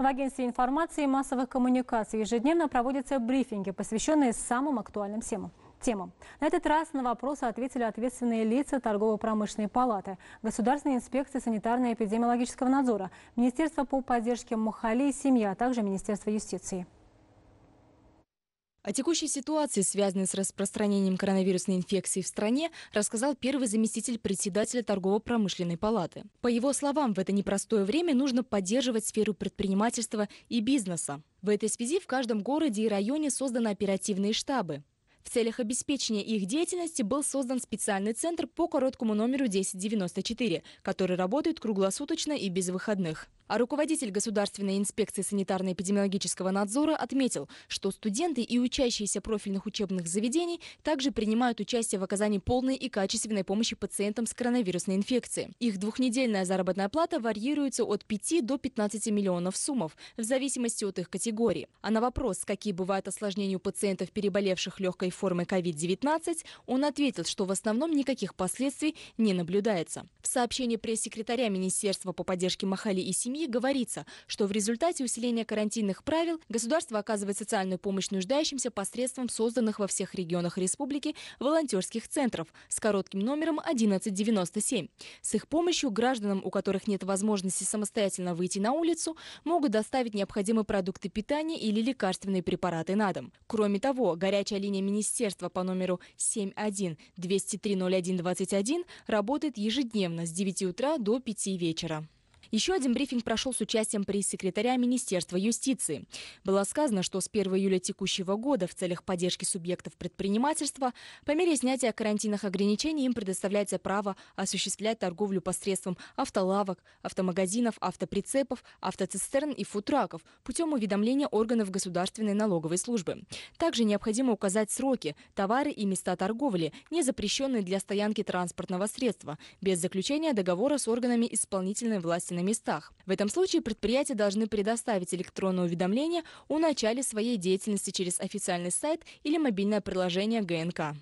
В Агентстве информации и массовых коммуникаций ежедневно проводятся брифинги, посвященные самым актуальным темам. Темам. На этот раз на вопросы ответили ответственные лица Торгово-промышленной палаты, Государственной инспекции санитарно-эпидемиологического надзора, Министерство по поддержке Мухали и семья, а также Министерство юстиции. О текущей ситуации, связанной с распространением коронавирусной инфекции в стране, рассказал первый заместитель председателя торгово-промышленной палаты. По его словам, в это непростое время нужно поддерживать сферу предпринимательства и бизнеса. В этой связи в каждом городе и районе созданы оперативные штабы. В целях обеспечения их деятельности был создан специальный центр по короткому номеру 1094, который работает круглосуточно и без выходных. А руководитель Государственной инспекции санитарно-эпидемиологического надзора отметил, что студенты и учащиеся профильных учебных заведений также принимают участие в оказании полной и качественной помощи пациентам с коронавирусной инфекцией. Их двухнедельная заработная плата варьируется от 5 до 15 миллионов суммов, в зависимости от их категории. А на вопрос, какие бывают осложнения у пациентов, переболевших легкой новой формы COVID-19, он ответил, что в основном никаких последствий не наблюдается. В сообщении пресс-секретаря Министерства по поддержке Махали и семьи говорится, что в результате усиления карантинных правил государство оказывает социальную помощь нуждающимся посредством созданных во всех регионах республики волонтерских центров с коротким номером 1197. С их помощью гражданам, у которых нет возможности самостоятельно выйти на улицу, могут доставить необходимые продукты питания или лекарственные препараты на дом. Кроме того, горячая линия министерства министерства по номеру 71-203-0121 работает ежедневно с 9 утра до 5 вечера. Еще один брифинг прошел с участием пресс-секретаря Министерства юстиции. Было сказано, что с 1 июля текущего года в целях поддержки субъектов предпринимательства по мере снятия карантинных ограничений им предоставляется право осуществлять торговлю посредством автолавок, автомагазинов, автоприцепов, автоцистерн и футраков путем уведомления органов Государственной налоговой службы. Также необходимо указать сроки, товары и места торговли, не запрещенные для стоянки транспортного средства, без заключения договора с органами исполнительной власти на местах. В этом случае предприятия должны предоставить электронное уведомление о начале своей деятельности через официальный сайт или мобильное приложение ГНК.